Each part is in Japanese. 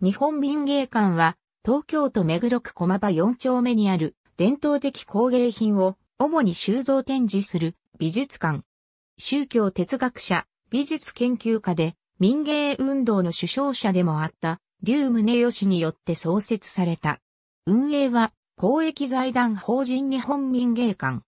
日本民芸館は、東京都目黒区駒場4丁目にある伝統的工芸品を主に収蔵展示する美術館。宗教哲学者、美術研究家で民芸運動の首相者でもあった竜宗義によって創設された。運営は公益財団法人日本民芸館。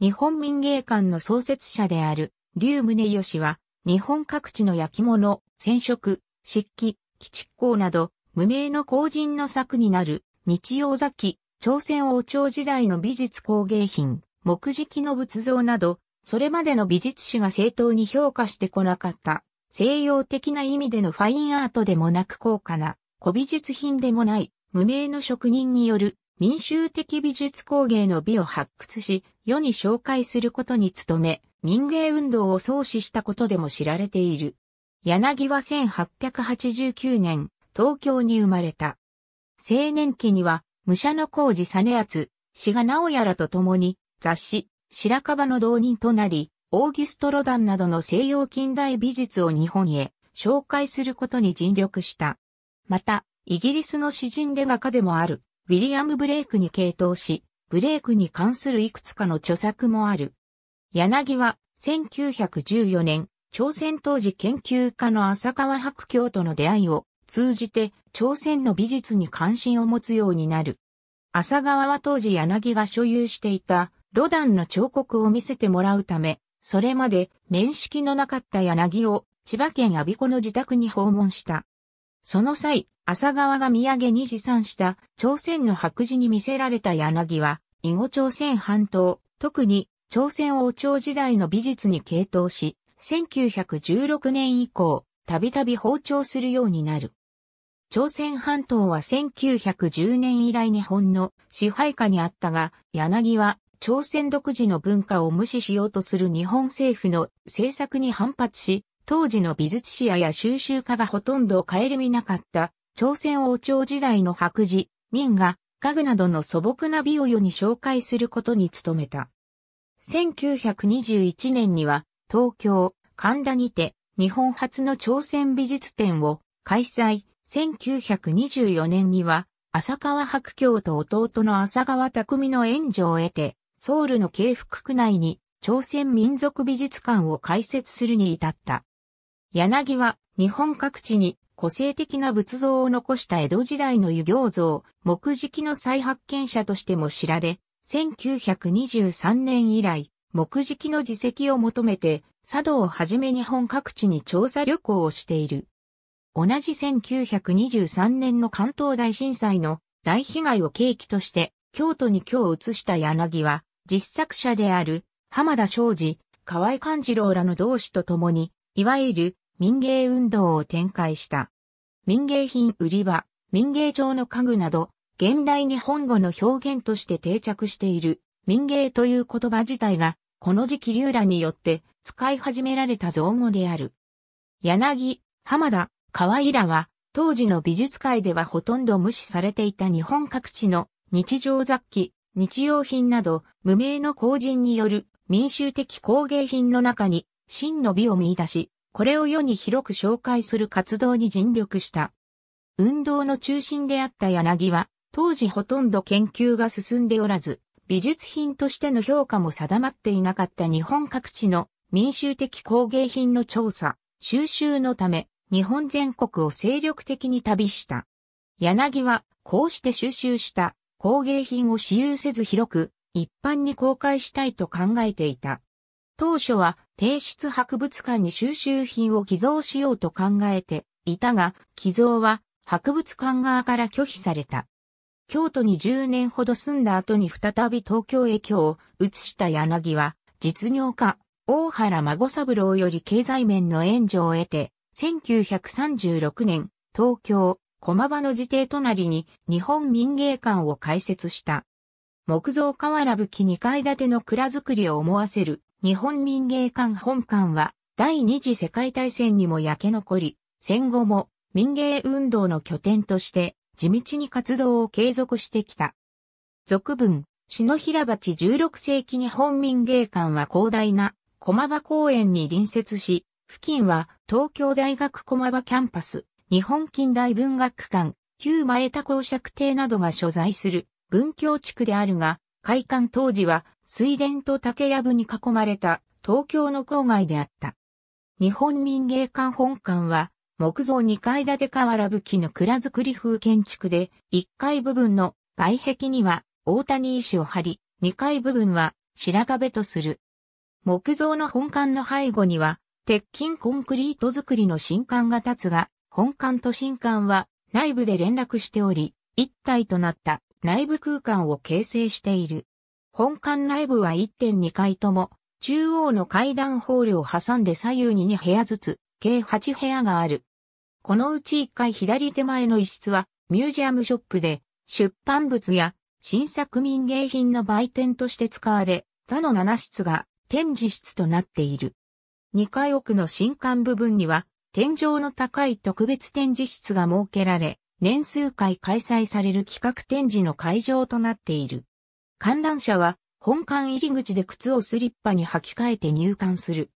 日本民芸館の創設者である竜宗義は日本各地の焼き物、染色、漆器、崎築など、無名の工人の作になる、日用雑記、朝鮮王朝時代の美術工芸品、木敷の仏像など、それまでの美術史が正当に評価してこなかった、西洋的な意味でのファインアートでもなく高価な、古美術品でもない、無名の職人による民衆的美術工芸の美を発掘し、世に紹介することに努め、民芸運動を創始したことでも知られている。柳は1889年、東京に生まれた。青年期には、武者の工事実厚、志賀直也らと共に、雑誌、白樺の同人となり、オーギスト・ロダンなどの西洋近代美術を日本へ紹介することに尽力した。また、イギリスの詩人で画家でもある、ウィリアム・ブレイクに傾倒し、ブレイクに関するいくつかの著作もある。柳は、1914年、朝鮮当時研究家の浅川白教との出会いを通じて朝鮮の美術に関心を持つようになる。浅川は当時柳が所有していたロダンの彫刻を見せてもらうため、それまで面識のなかった柳を千葉県阿鼻子の自宅に訪問した。その際、浅川が土産に持参した朝鮮の白磁に見せられた柳は、囲碁朝鮮半島、特に朝鮮王朝時代の美術に傾倒し、1916年以降、たびたび包丁するようになる。朝鮮半島は1910年以来日本の支配下にあったが、柳は朝鮮独自の文化を無視しようとする日本政府の政策に反発し、当時の美術史や収集家がほとんどるみなかった朝鮮王朝時代の白磁、民が家具などの素朴な美を世に紹介することに努めた。1921年には東京、神田にて、日本初の朝鮮美術展を開催。1924年には、浅川白鏡と弟の浅川匠の援助を得て、ソウルの京福区内に朝鮮民族美術館を開設するに至った。柳は日本各地に個性的な仏像を残した江戸時代の湯行像、木敷の再発見者としても知られ、1923年以来、木敷の自責を求めて、佐渡をはじめ日本各地に調査旅行をしている。同じ1923年の関東大震災の大被害を契機として、京都に京を移した柳は、実作者である浜田昌司、河合勘次郎らの同志と共に、いわゆる民芸運動を展開した。民芸品売り場、民芸場の家具など、現代日本語の表現として定着している民芸という言葉自体がこの時期流羅によって使い始められた造語である。柳、浜田、河井らは、当時の美術界ではほとんど無視されていた日本各地の日常雑記、日用品など無名の工人による民衆的工芸品の中に真の美を見出し、これを世に広く紹介する活動に尽力した。運動の中心であった柳は、当時ほとんど研究が進んでおらず、美術品としての評価も定まっていなかった日本各地の民衆的工芸品の調査、収集のため、日本全国を精力的に旅した。柳は、こうして収集した工芸品を私有せず広く、一般に公開したいと考えていた。当初は、帝室博物館に収集品を寄贈しようと考えていたが、寄贈は博物館側から拒否された。京都に10年ほど住んだ後に再び東京へ京を移した柳は、実業家、大原孫三郎より経済面の援助を得て、1936年、東京、駒場の自邸隣に日本民芸館を開設した。木造瓦吹き2階建ての蔵造りを思わせる日本民芸館本館は第二次世界大戦にも焼け残り、戦後も民芸運動の拠点として地道に活動を継続してきた。俗文、篠平鉢16世紀日本民芸館は広大な駒場公園に隣接し、付近は東京大学駒場キャンパス、日本近代文学館、旧前田公爵邸などが所在する文教地区であるが、開館当時は水田と竹やぶに囲まれた東京の郊外であった。日本民芸館本館は木造2階建て瓦葺きの蔵造り風建築で、1階部分の外壁には大谷石を張り、2階部分は白壁とする。木造の本館の背後には、鉄筋コンクリート造りの新館が立つが、本館と新館は内部で連絡しており、一体となった内部空間を形成している。本館内部は1.2階とも、中央の階段ホールを挟んで左右に2部屋ずつ、計8部屋がある。このうち1階左手前の一室はミュージアムショップで出版物や新作民芸品の売店として使われ、他の7室が展示室となっている。2階奥の新館部分には天井の高い特別展示室が設けられ、年数回開催される企画展示の会場となっている。観覧車は本館入り口で靴をスリッパに履き替えて入館する。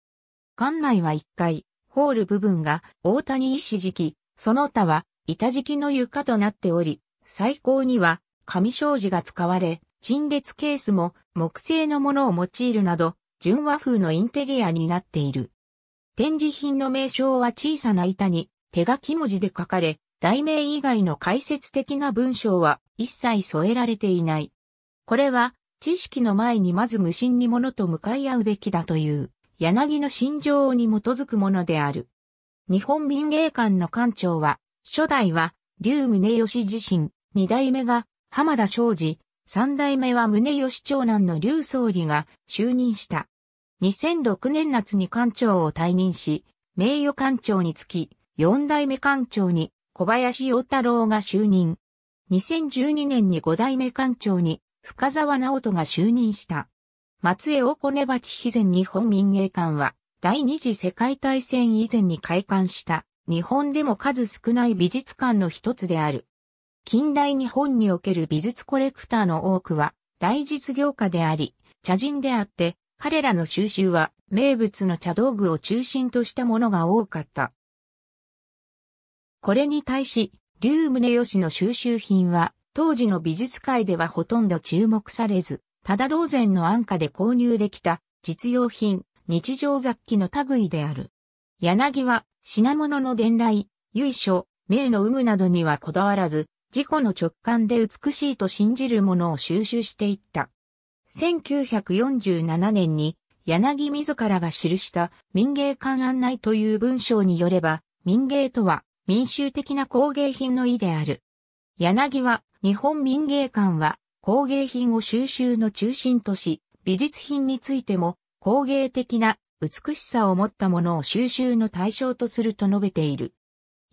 館内は1階、ホール部分が大谷一敷、その他は板敷の床となっており、最高には紙障子が使われ、陳列ケースも木製のものを用いるなど、純和風のインテリアになっている。展示品の名称は小さな板に手書き文字で書かれ、題名以外の解説的な文章は一切添えられていない。これは知識の前にまず無心にものと向かい合うべきだという。柳の心情に基づくものである。日本民芸館の館長は、初代は、竜宗義自身、二代目が、浜田昌司、三代目は宗義長男の竜総理が就任した。2006年夏に館長を退任し、名誉館長につき、四代目館長に小林洋太郎が就任。2012年に五代目館長に深沢直人が就任した。松江大根鉢肥前日本民営館は、第二次世界大戦以前に開館した、日本でも数少ない美術館の一つである。近代日本における美術コレクターの多くは、大実業家であり、茶人であって、彼らの収集は、名物の茶道具を中心としたものが多かった。これに対し、龍宗義の収集品は、当時の美術界ではほとんど注目されず、ただ同然の安価で購入できた実用品、日常雑記の類である。柳は品物の伝来、由緒、名の有無などにはこだわらず、自己の直感で美しいと信じるものを収集していった。1947年に柳自らが記した民芸館案内という文章によれば、民芸とは民衆的な工芸品の意である。柳は日本民芸館は工芸品を収集の中心とし、美術品についても工芸的な美しさを持ったものを収集の対象とすると述べている。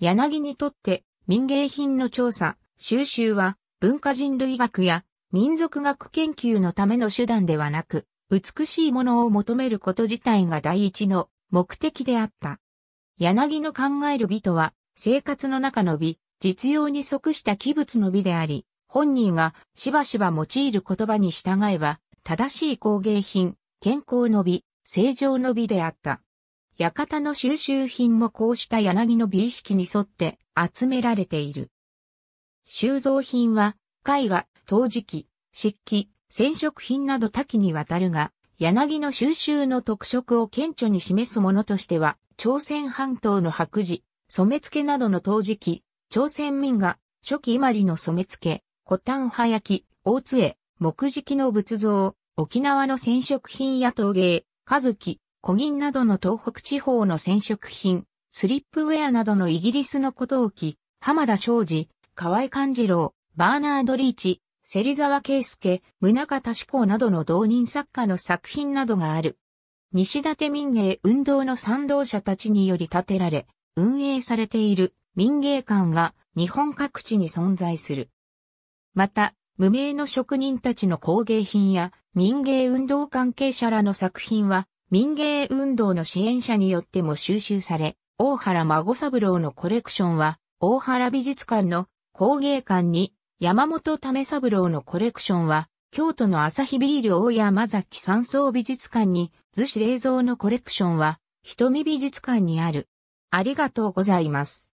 柳にとって民芸品の調査、収集は文化人類学や民族学研究のための手段ではなく、美しいものを求めること自体が第一の目的であった。柳の考える美とは、生活の中の美、実用に即した器物の美であり、本人がしばしば用いる言葉に従えば、正しい工芸品、健康の美、正常の美であった。館の収集品もこうした柳の美意識に沿って集められている。収蔵品は絵画、陶磁器、漆器、染色品など多岐にわたるが、柳の収集の特色を顕著に示すものとしては、朝鮮半島の白磁、染付などの陶磁器、朝鮮民画、初期伊万里の染付、古丹葉焼、大津木敷の仏像、沖縄の染色品や陶芸、カキ、コ古銀などの東北地方の染色品、スリップウェアなどのイギリスの古陶器、浜田昌司、河合勘次郎、バーナード・リーチ、芹沢圭介、宗像志功などの同人作家の作品などがある。西立民芸運動の賛同者たちにより建てられ、運営されている民芸館が日本各地に存在する。また、無名の職人たちの工芸品や民芸運動関係者らの作品は民芸運動の支援者によっても収集され、大原孫三郎のコレクションは大原美術館の工芸館に山本為三郎のコレクションは京都の朝日ビール大山崎山荘美術館に図紙冷蔵のコレクションは瞳美術館にある。ありがとうございます。